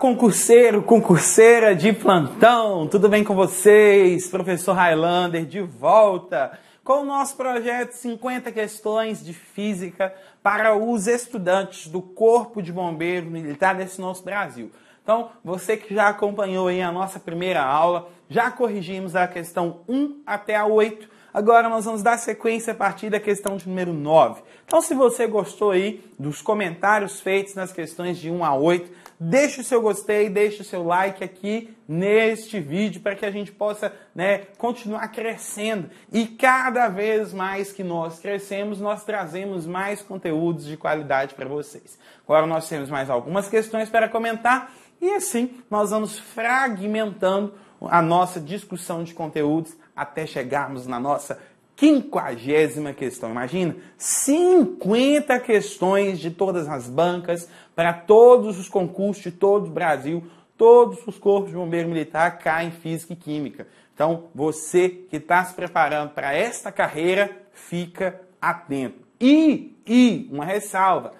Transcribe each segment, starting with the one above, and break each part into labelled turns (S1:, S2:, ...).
S1: concurseiro, concurseira de plantão, tudo bem com vocês? Professor Highlander de volta com o nosso projeto 50 questões de física para os estudantes do Corpo de Bombeiros Militar desse nosso Brasil. Então, você que já acompanhou aí a nossa primeira aula, já corrigimos a questão 1 até a 8 Agora nós vamos dar sequência a partir da questão de número 9. Então, se você gostou aí dos comentários feitos nas questões de 1 a 8, deixe o seu gostei, deixe o seu like aqui neste vídeo para que a gente possa né, continuar crescendo. E cada vez mais que nós crescemos, nós trazemos mais conteúdos de qualidade para vocês. Agora nós temos mais algumas questões para comentar e assim nós vamos fragmentando a nossa discussão de conteúdos até chegarmos na nossa quinquagésima questão. Imagina, 50 questões de todas as bancas, para todos os concursos de todo o Brasil, todos os corpos de bombeiro militar caem em física e química. Então, você que está se preparando para esta carreira, fica atento. E, e, uma ressalva,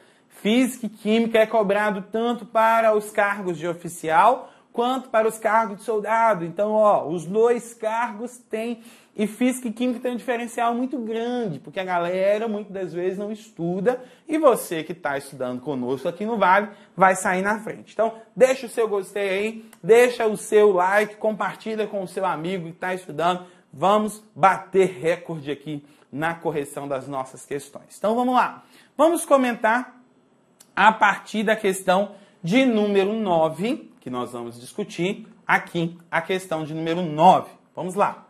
S1: física e química é cobrado tanto para os cargos de oficial quanto para os cargos de soldado. Então, ó, os dois cargos têm. E física e química tem um diferencial muito grande, porque a galera muitas das vezes não estuda e você que está estudando conosco aqui no Vale vai sair na frente. Então, deixa o seu gostei aí, deixa o seu like, compartilha com o seu amigo que está estudando. Vamos bater recorde aqui na correção das nossas questões. Então, vamos lá. Vamos comentar a partir da questão de número 9, que nós vamos discutir aqui a questão de número 9. Vamos lá.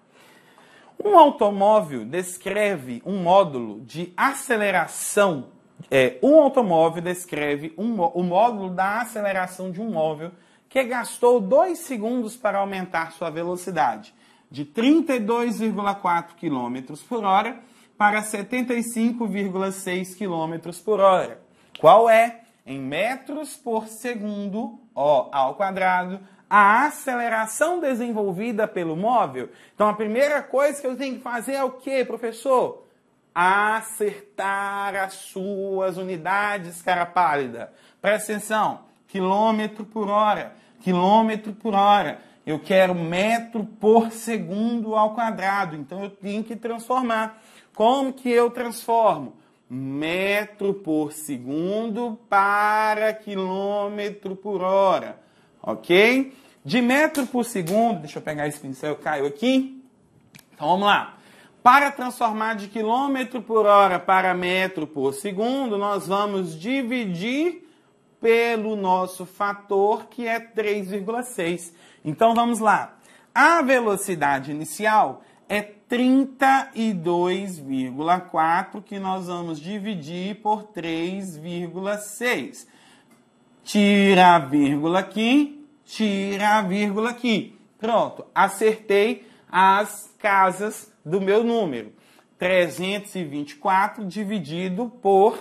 S1: Um automóvel descreve um módulo de aceleração. É, um automóvel descreve um, o módulo da aceleração de um móvel que gastou 2 segundos para aumentar sua velocidade de 32,4 km por hora para 75,6 km por hora. Qual é em metros por segundo, ó, ao quadrado, a aceleração desenvolvida pelo móvel. Então a primeira coisa que eu tenho que fazer é o quê, professor? Acertar as suas unidades, cara pálida. Presta atenção, quilômetro por hora, quilômetro por hora. Eu quero metro por segundo ao quadrado, então eu tenho que transformar. Como que eu transformo? metro por segundo para quilômetro por hora, ok? De metro por segundo, deixa eu pegar esse pincel, caiu aqui. Então vamos lá. Para transformar de quilômetro por hora para metro por segundo, nós vamos dividir pelo nosso fator que é 3,6. Então vamos lá. A velocidade inicial é 32,4 que nós vamos dividir por 3,6. Tira a vírgula aqui, tira a vírgula aqui. Pronto, acertei as casas do meu número. 324 dividido por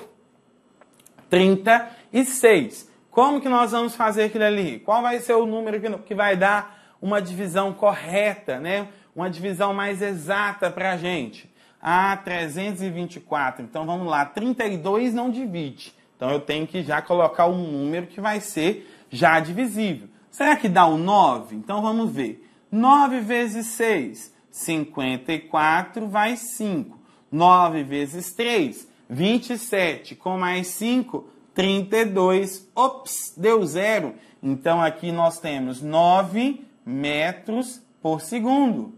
S1: 36. Como que nós vamos fazer aquilo ali? Qual vai ser o número que vai dar uma divisão correta, né? uma divisão mais exata para a gente. Ah, 324. Então vamos lá, 32 não divide. Então eu tenho que já colocar um número que vai ser já divisível. Será que dá o um 9? Então vamos ver. 9 vezes 6, 54 vai 5. 9 vezes 3, 27. Com mais 5, 32. Ops, deu zero. Então aqui nós temos 9 metros por segundo.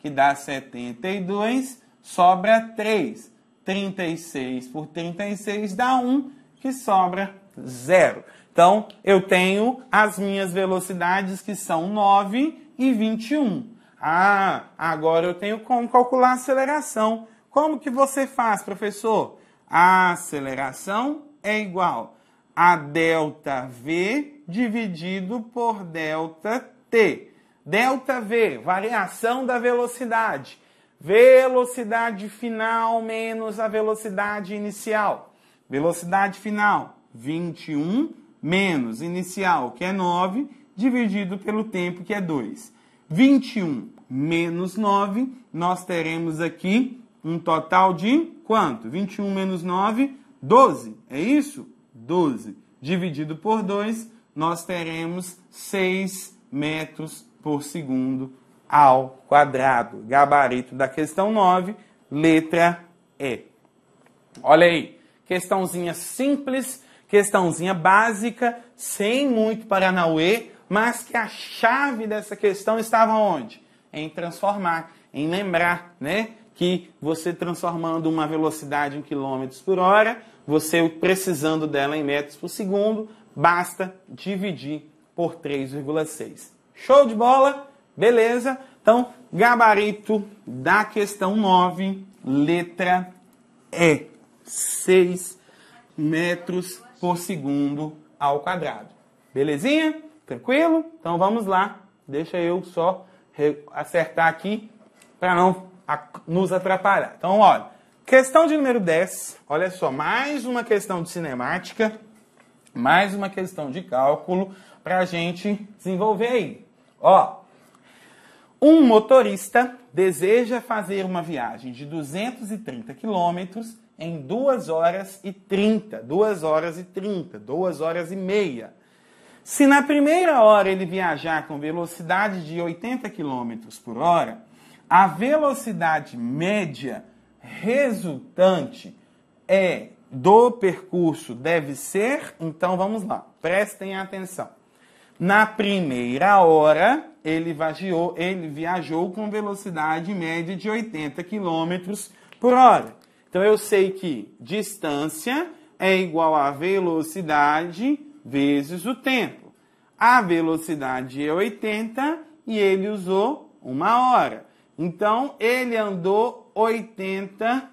S1: que dá 72, sobra 3. 36 por 36 dá 1, que sobra 0. Então, eu tenho as minhas velocidades que são 9 e 21. Ah, agora eu tenho como calcular a aceleração. Como que você faz, professor? A aceleração é igual a ΔV dividido por ΔT. Delta V, variação da velocidade. Velocidade final menos a velocidade inicial. Velocidade final, 21 menos inicial, que é 9, dividido pelo tempo, que é 2. 21 menos 9, nós teremos aqui um total de quanto? 21 menos 9, 12. É isso? 12. Dividido por 2, nós teremos 6 metros por segundo ao quadrado. Gabarito da questão 9, letra E. Olha aí, questãozinha simples, questãozinha básica, sem muito Paranauê, mas que a chave dessa questão estava onde? Em transformar, em lembrar, né? Que você transformando uma velocidade em quilômetros por hora, você precisando dela em metros por segundo, basta dividir por 3,6. Show de bola? Beleza? Então, gabarito da questão 9, letra E. 6 metros por segundo ao quadrado. Belezinha? Tranquilo? Então vamos lá. Deixa eu só acertar aqui para não nos atrapalhar. Então, olha, questão de número 10. Olha só, mais uma questão de cinemática, mais uma questão de cálculo para a gente desenvolver aí. Ó, um motorista deseja fazer uma viagem de 230 quilômetros em 2 horas e 30, 2 horas e 30, 2 horas e meia. Se na primeira hora ele viajar com velocidade de 80 km por hora, a velocidade média resultante é do percurso deve ser, então vamos lá, prestem atenção. Na primeira hora, ele viajou, ele viajou com velocidade média de 80 km por hora. Então eu sei que distância é igual a velocidade vezes o tempo. A velocidade é 80 e ele usou uma hora. Então ele andou 80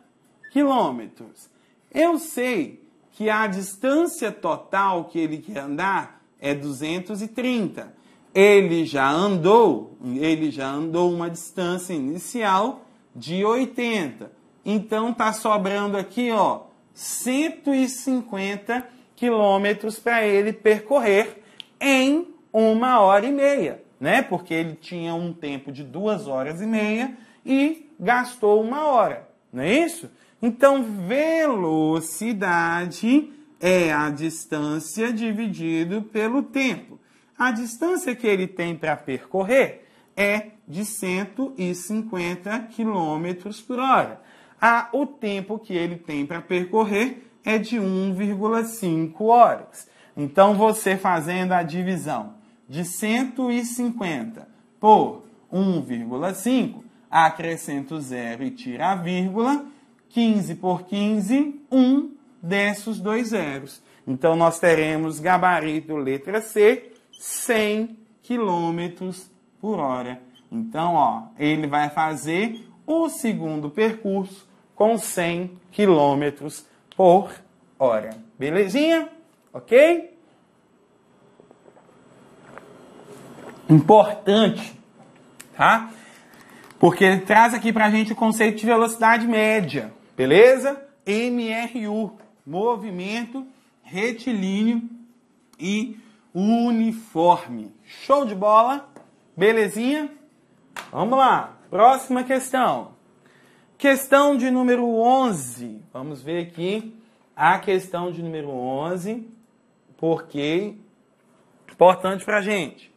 S1: quilômetros. Eu sei que a distância total que ele quer andar é 230. Ele já andou, ele já andou uma distância inicial de 80. Então tá sobrando aqui, ó, 150 quilômetros para ele percorrer em uma hora e meia, né? Porque ele tinha um tempo de duas horas e meia e gastou uma hora, não é isso? Então, velocidade é a distância dividido pelo tempo. A distância que ele tem para percorrer é de 150 km por hora. Ah, o tempo que ele tem para percorrer é de 1,5 horas. Então, você fazendo a divisão de 150 por 1,5, acrescenta o zero e tira a vírgula. 15 por 15, 1 desses dois zeros. Então, nós teremos gabarito letra C, 100 km por hora. Então, ó, ele vai fazer o segundo percurso com 100 km por hora. Belezinha? Ok? Importante, tá? Porque ele traz aqui pra gente o conceito de velocidade média, beleza? MRU, movimento retilíneo e uniforme. Show de bola? Belezinha? Vamos lá. Próxima questão. Questão de número 11. Vamos ver aqui a questão de número 11, porque importante para gente.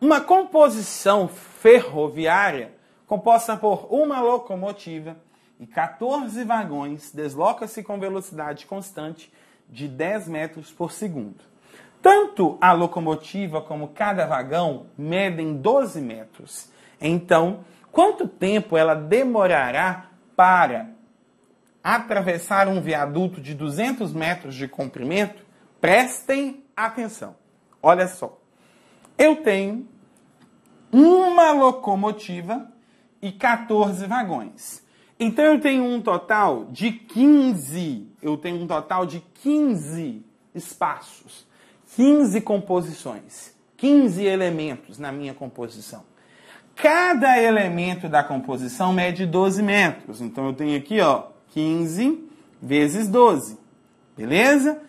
S1: Uma composição ferroviária composta por uma locomotiva, e 14 vagões desloca-se com velocidade constante de 10 metros por segundo. Tanto a locomotiva como cada vagão medem 12 metros. Então, quanto tempo ela demorará para atravessar um viaduto de 200 metros de comprimento? Prestem atenção. Olha só. Eu tenho uma locomotiva e 14 vagões. Então eu tenho um total de 15, eu tenho um total de 15 espaços, 15 composições, 15 elementos na minha composição. Cada elemento da composição mede 12 metros. Então eu tenho aqui, ó, 15 vezes 12. Beleza?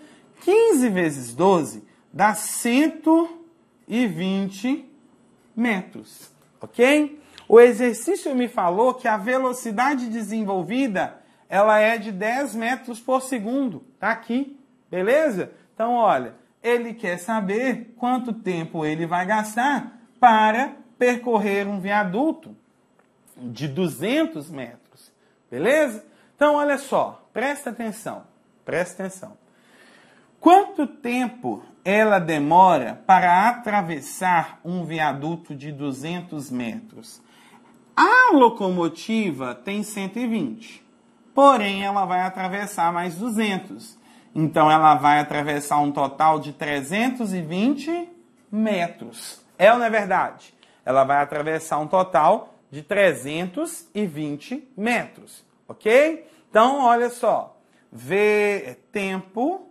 S1: 15 vezes 12 dá 120 metros, ok? O exercício me falou que a velocidade desenvolvida ela é de 10 metros por segundo. Tá aqui, beleza? Então, olha, ele quer saber quanto tempo ele vai gastar para percorrer um viaduto de 200 metros, beleza? Então, olha só, presta atenção, presta atenção. Quanto tempo ela demora para atravessar um viaduto de 200 metros? A locomotiva tem 120, porém ela vai atravessar mais 200. Então ela vai atravessar um total de 320 metros. É ou não é verdade? Ela vai atravessar um total de 320 metros, ok? Então olha só, v tempo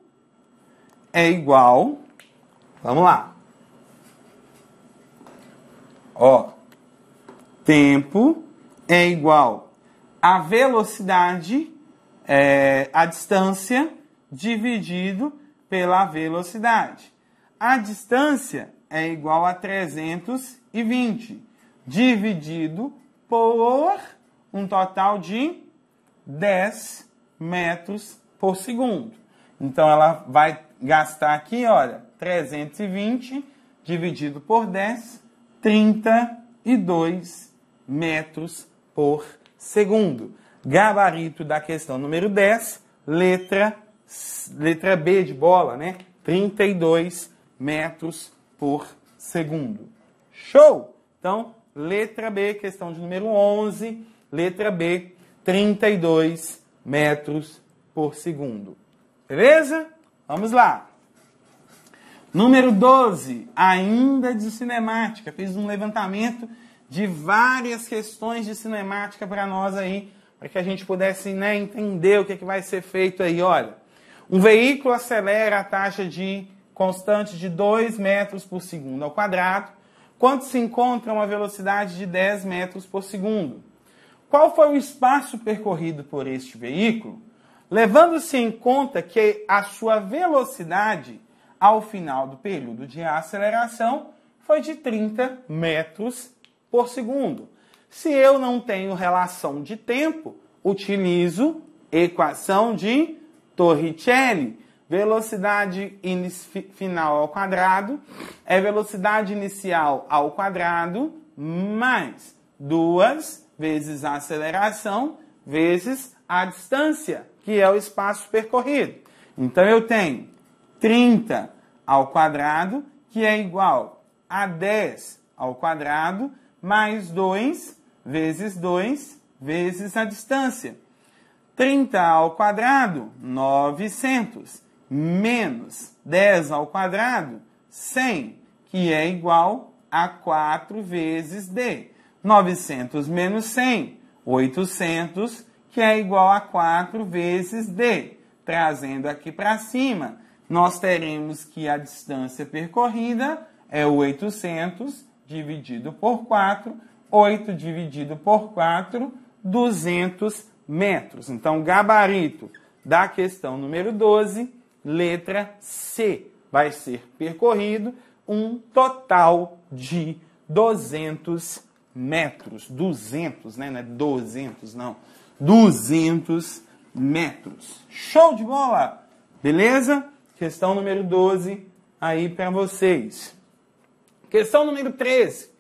S1: é igual, vamos lá, ó tempo é igual a velocidade, é, a distância, dividido pela velocidade. A distância é igual a 320, dividido por um total de 10 metros por segundo. Então ela vai gastar aqui, olha, 320 dividido por 10, 32 metros por segundo. Gabarito da questão número 10, letra, letra B de bola, né? 32 metros por segundo. Show! Então, letra B, questão de número 11, letra B, 32 metros por segundo. Beleza? Vamos lá. Número 12, ainda de cinemática. Fiz um levantamento de várias questões de cinemática para nós aí, para que a gente pudesse né, entender o que, é que vai ser feito aí. Olha, um veículo acelera a taxa de constante de 2 metros por segundo ao quadrado, quando se encontra uma velocidade de 10 metros por segundo. Qual foi o espaço percorrido por este veículo? Levando-se em conta que a sua velocidade ao final do período de aceleração foi de 30 metros por segundo. Se eu não tenho relação de tempo, utilizo equação de Torricelli. Velocidade final ao quadrado é velocidade inicial ao quadrado mais duas vezes a aceleração vezes a distância, que é o espaço percorrido. Então eu tenho 30 ao quadrado, que é igual a 10 ao quadrado mais 2 vezes 2 vezes a distância. 30 ao quadrado, 900, menos 10 ao quadrado, 100, que é igual a 4 vezes D. 900 menos 100, 800, que é igual a 4 vezes D. Trazendo aqui para cima, nós teremos que a distância percorrida é 800 dividido por 4, 8 dividido por 4, 200 metros. Então, gabarito da questão número 12, letra C, vai ser percorrido um total de 200 metros. 200, né? Não é 200, não. 200 metros. Show de bola! Beleza? Questão número 12 aí para vocês. Questão número 13.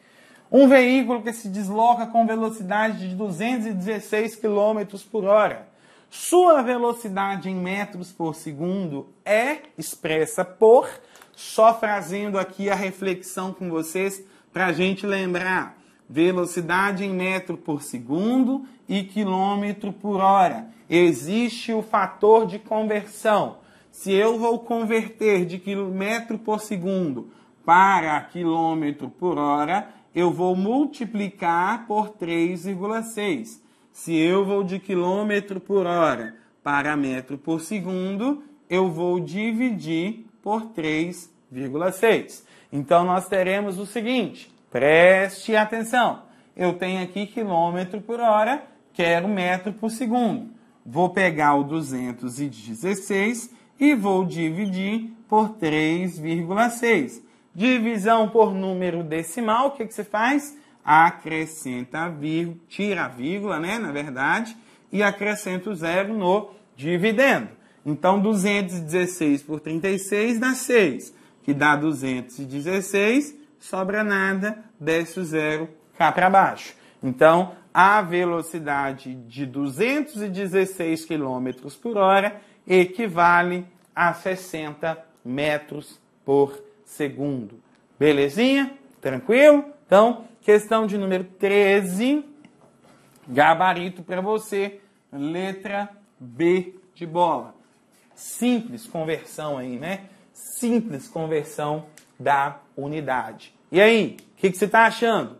S1: Um veículo que se desloca com velocidade de 216 km por hora. Sua velocidade em metros por segundo é expressa por, só trazendo aqui a reflexão com vocês para a gente lembrar, velocidade em metro por segundo e quilômetro por hora. Existe o fator de conversão. Se eu vou converter de quilômetro por segundo para quilômetro por hora, eu vou multiplicar por 3,6. Se eu vou de quilômetro por hora para metro por segundo, eu vou dividir por 3,6. Então nós teremos o seguinte, preste atenção. Eu tenho aqui quilômetro por hora, quero metro por segundo. Vou pegar o 216 e vou dividir por 3,6. Divisão por número decimal, o que, que você faz? Acrescenta a vírgula, tira a vírgula, né, na verdade, e acrescenta o zero no dividendo. Então, 216 por 36 dá 6, que dá 216, sobra nada, desce o zero cá para baixo. Então, a velocidade de 216 km por hora equivale a 60 metros por hora segundo. Belezinha? Tranquilo? Então, questão de número 13, gabarito para você, letra B de bola. Simples conversão aí, né? Simples conversão da unidade. E aí, o que, que você está achando?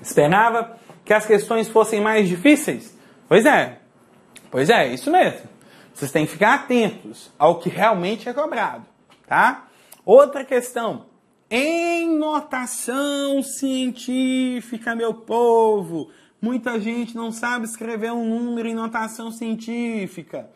S1: Esperava que as questões fossem mais difíceis? Pois é, pois é, isso mesmo. Vocês têm que ficar atentos ao que realmente é cobrado, tá? Outra questão. Em notação científica, meu povo, muita gente não sabe escrever um número em notação científica.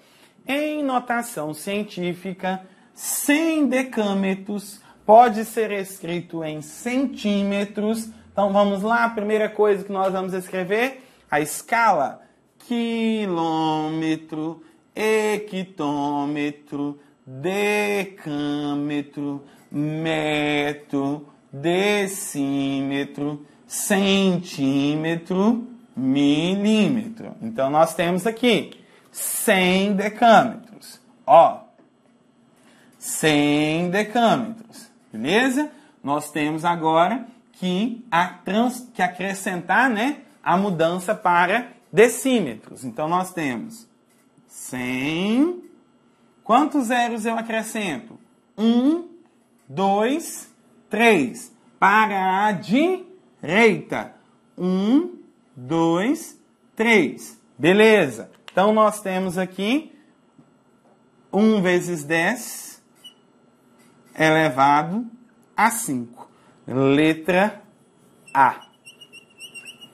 S1: Em notação científica, 100 decâmetros pode ser escrito em centímetros. Então vamos lá, a primeira coisa que nós vamos escrever, a escala quilômetro hectômetro, é decâmetro, metro, decímetro, centímetro, milímetro. Então nós temos aqui 100 decâmetros. Ó, 100 decâmetros. Beleza? Nós temos agora que, a trans, que acrescentar né, a mudança para decímetros. Então nós temos 100. Quantos zeros eu acrescento? 1, 2, 3. Para a direita. 1, 2, 3. Beleza. Então, nós temos aqui 1 vezes 10 elevado a 5. Letra A.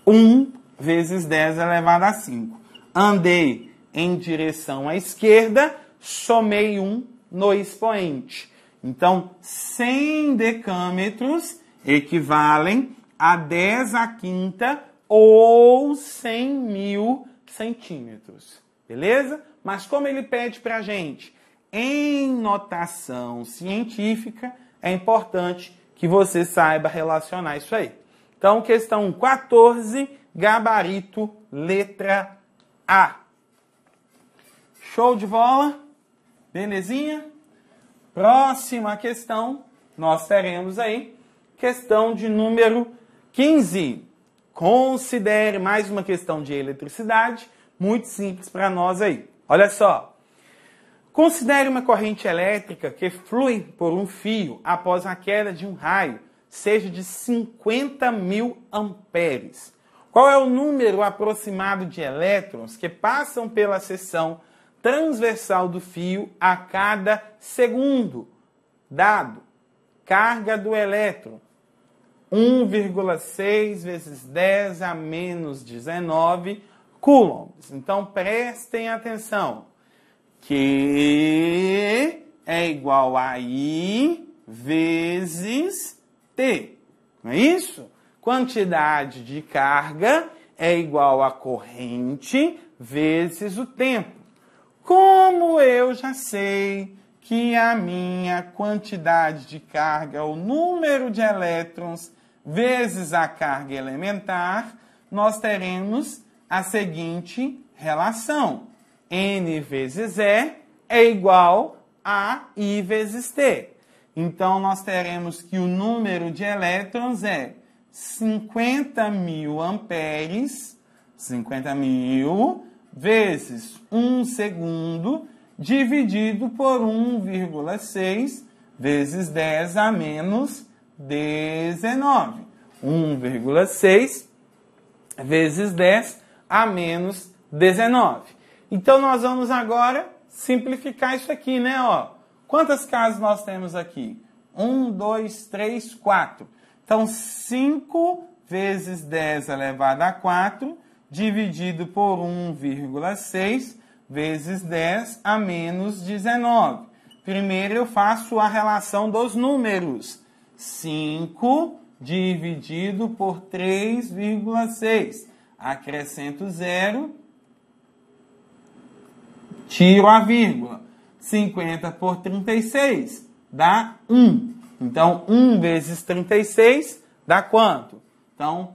S1: 1 vezes 10 elevado a 5. Andei em direção à esquerda, somei um no expoente. Então, 100 decâmetros equivalem a 10 à quinta ou 100 mil centímetros. Beleza? Mas como ele pede para a gente, em notação científica, é importante que você saiba relacionar isso aí. Então, questão 14, gabarito, letra A. Show de bola? Belezinha? Próxima questão, nós teremos aí questão de número 15. Considere mais uma questão de eletricidade, muito simples para nós aí. Olha só. Considere uma corrente elétrica que flui por um fio após a queda de um raio, seja de 50 mil amperes. Qual é o número aproximado de elétrons que passam pela seção transversal do fio a cada segundo. Dado: carga do elétron 1,6 vezes 10 a menos 19 coulombs. Então prestem atenção que é igual a I vezes T. Não é isso? Quantidade de carga é igual a corrente vezes o tempo. Como eu já sei que a minha quantidade de carga, o número de elétrons vezes a carga elementar, nós teremos a seguinte relação: n vezes E é igual a I vezes T. Então, nós teremos que o número de elétrons é 50 mil amperes, 50 mil vezes 1 segundo dividido por 1,6 vezes 10 a menos 19. 1,6 vezes 10 a menos 19. Então nós vamos agora simplificar isso aqui, né? Ó, quantas casas nós temos aqui? 1, 2, 3, 4. Então 5 vezes 10 elevado a 4 dividido por 1,6 vezes 10 a menos 19. Primeiro eu faço a relação dos números. 5 dividido por 3,6. Acrescento zero, tiro a vírgula. 50 por 36 dá 1. Então, 1 vezes 36 dá quanto? Então,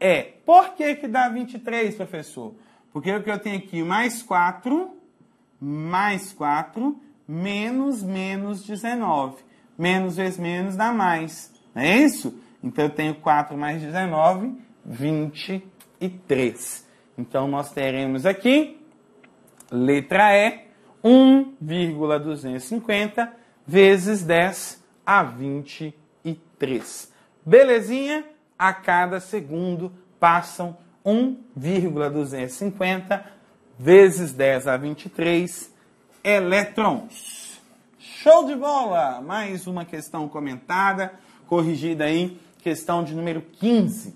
S1: é, por que, que dá 23, professor? Porque o que eu tenho aqui, mais 4, mais 4, menos menos 19. Menos vezes menos dá mais, não é isso? Então eu tenho 4 mais 19, 23. Então nós teremos aqui, letra E, 1,250 vezes 10 a 23. Belezinha? a cada segundo passam 1,250 vezes 10 a 23 elétrons. Show de bola! Mais uma questão comentada, corrigida aí, questão de número 15.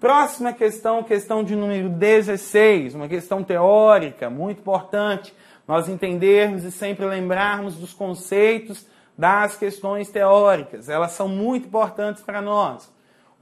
S1: Próxima questão, questão de número 16, uma questão teórica, muito importante nós entendermos e sempre lembrarmos dos conceitos das questões teóricas. Elas são muito importantes para nós.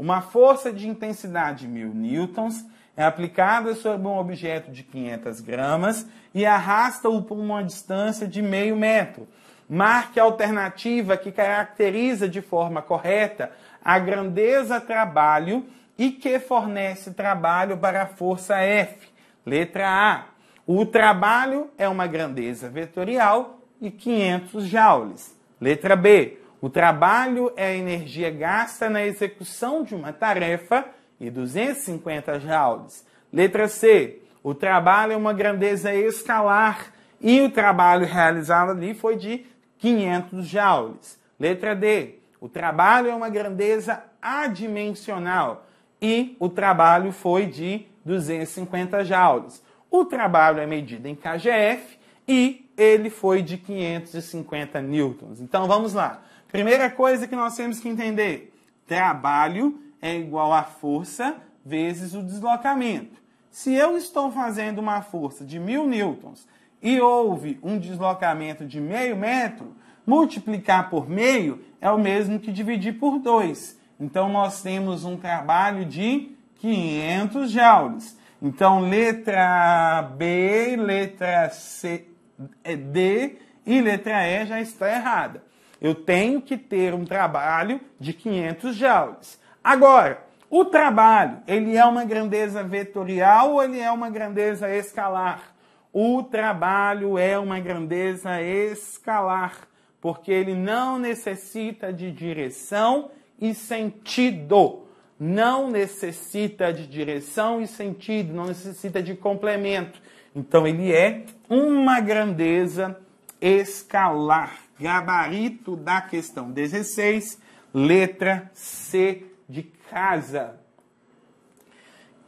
S1: Uma força de intensidade 1000 newtons é aplicada sobre um objeto de 500 gramas e arrasta-o por uma distância de meio metro. Marque a alternativa que caracteriza de forma correta a grandeza trabalho e que fornece trabalho para a força F. Letra A. O trabalho é uma grandeza vetorial e 500 joules. Letra B. O trabalho é a energia gasta na execução de uma tarefa e 250 joules. Letra C. O trabalho é uma grandeza escalar e o trabalho realizado ali foi de 500 joules. Letra D. O trabalho é uma grandeza adimensional e o trabalho foi de 250 joules. O trabalho é medido em kgf e ele foi de 550 newtons. Então vamos lá. Primeira coisa que nós temos que entender: trabalho é igual a força vezes o deslocamento. Se eu estou fazendo uma força de 1.000 newtons e houve um deslocamento de meio metro, multiplicar por meio é o mesmo que dividir por 2. Então nós temos um trabalho de 500 joules. Então letra B, letra C, é D e letra E já está errada. Eu tenho que ter um trabalho de 500 joules. Agora, o trabalho, ele é uma grandeza vetorial ou ele é uma grandeza escalar? O trabalho é uma grandeza escalar, porque ele não necessita de direção e sentido. Não necessita de direção e sentido, não necessita de complemento. Então ele é uma grandeza escalar. Gabarito da questão 16, letra C de casa.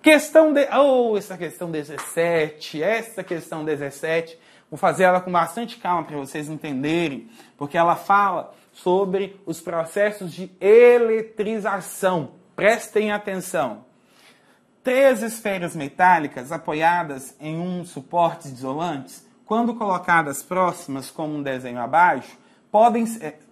S1: Questão de. Oh, essa questão 17, essa questão 17. Vou fazer ela com bastante calma para vocês entenderem, porque ela fala sobre os processos de eletrização. Prestem atenção. Três esferas metálicas apoiadas em um suporte isolante, quando colocadas próximas como um desenho abaixo, podem,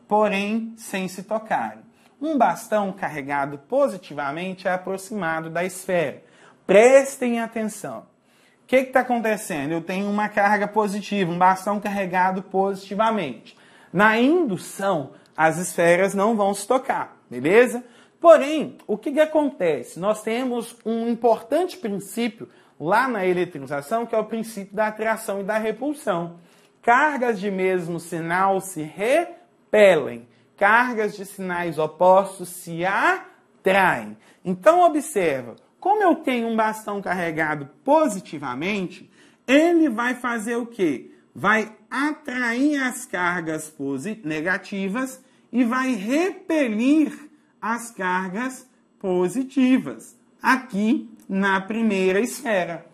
S1: porém, sem se tocarem. Um bastão carregado positivamente é aproximado da esfera. Prestem atenção. O que está acontecendo? Eu tenho uma carga positiva, um bastão carregado positivamente. Na indução, as esferas não vão se tocar, beleza? Porém, o que, que acontece? Nós temos um importante princípio lá na eletrização, que é o princípio da atração e da repulsão. Cargas de mesmo sinal se repelem, cargas de sinais opostos se atraem. Então observa, como eu tenho um bastão carregado positivamente, ele vai fazer o quê? Vai atrair as cargas negativas e vai repelir as cargas positivas, aqui na primeira esfera.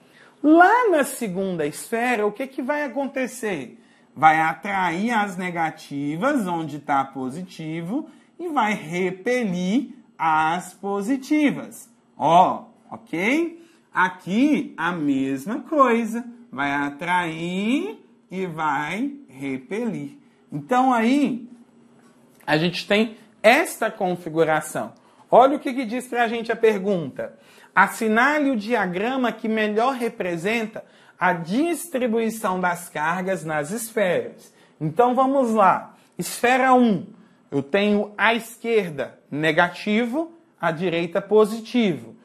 S1: Lá na segunda esfera, o que, que vai acontecer? Vai atrair as negativas, onde está positivo, e vai repelir as positivas. Ó, ok? Aqui a mesma coisa. Vai atrair e vai repelir. Então aí a gente tem esta configuração. Olha o que, que diz para a gente a pergunta. Assinale o diagrama que melhor representa a distribuição das cargas nas esferas. Então vamos lá. Esfera 1, eu tenho à esquerda negativo, à direita positivo.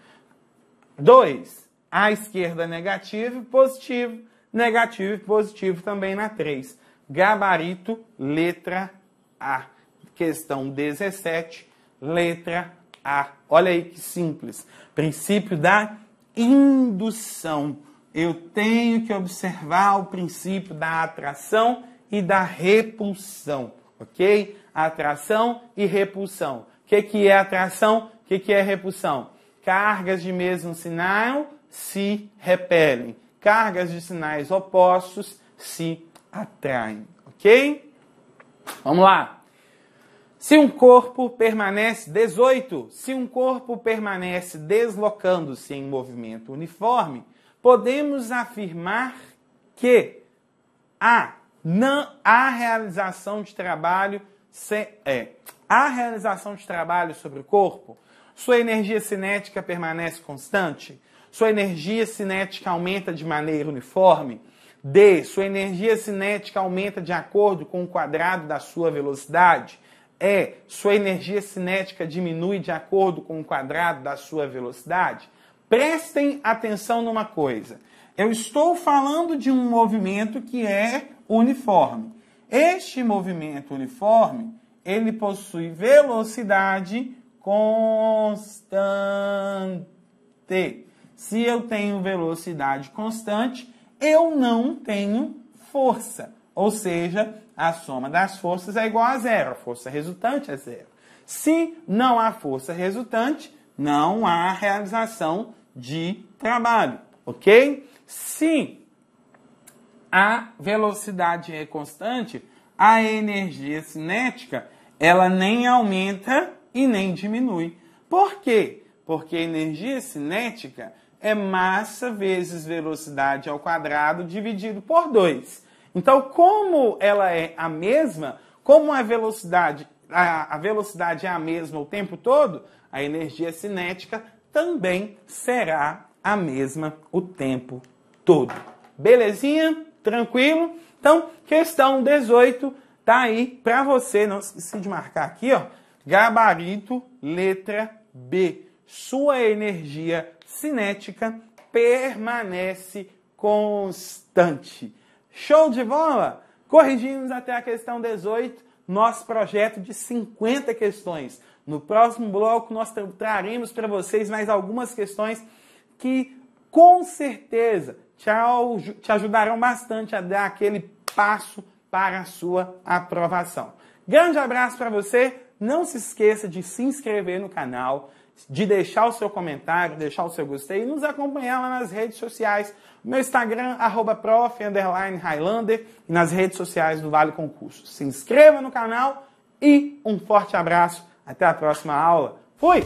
S1: 2, à esquerda negativo, positivo, negativo e positivo também na 3. Gabarito, letra A questão 17, letra A. Olha aí que simples. Princípio da indução. Eu tenho que observar o princípio da atração e da repulsão, ok? Atração e repulsão. O que, que é atração? O que, que é repulsão? Cargas de mesmo sinal se repelem. Cargas de sinais opostos se atraem, ok? Vamos lá! Se um corpo permanece 18, se um corpo permanece deslocando-se em movimento uniforme, podemos afirmar que a não a realização de trabalho se, é, a realização de trabalho sobre o corpo, sua energia cinética permanece constante, sua energia cinética aumenta de maneira uniforme, D, sua energia cinética aumenta de acordo com o quadrado da sua velocidade. É, sua energia cinética diminui de acordo com o quadrado da sua velocidade? Prestem atenção numa coisa. Eu estou falando de um movimento que é uniforme. Este movimento uniforme, ele possui velocidade constante. Se eu tenho velocidade constante, eu não tenho força. Ou seja, a soma das forças é igual a zero. A força resultante é zero. Se não há força resultante, não há realização de trabalho, ok? Se a velocidade é constante, a energia cinética ela nem aumenta e nem diminui. Por quê? Porque energia cinética é massa vezes velocidade ao quadrado dividido por 2. Então, como ela é a mesma, como a velocidade, a, a velocidade é a mesma o tempo todo, a energia cinética também será a mesma o tempo todo. Belezinha? Tranquilo? Então, questão 18 tá aí para você, não esqueci de marcar aqui, ó, gabarito letra B. Sua energia cinética permanece constante. Show de bola! Corrigimos até a questão 18, nosso projeto de 50 questões. No próximo bloco, nós traremos para vocês mais algumas questões que com certeza te ajudarão bastante a dar aquele passo para a sua aprovação. Grande abraço para você. Não se esqueça de se inscrever no canal, de deixar o seu comentário, deixar o seu gostei e nos acompanhar lá nas redes sociais. Meu Instagram, arroba prof, Highlander, e nas redes sociais do Vale Concurso. Se inscreva no canal e um forte abraço. Até a próxima aula. Fui!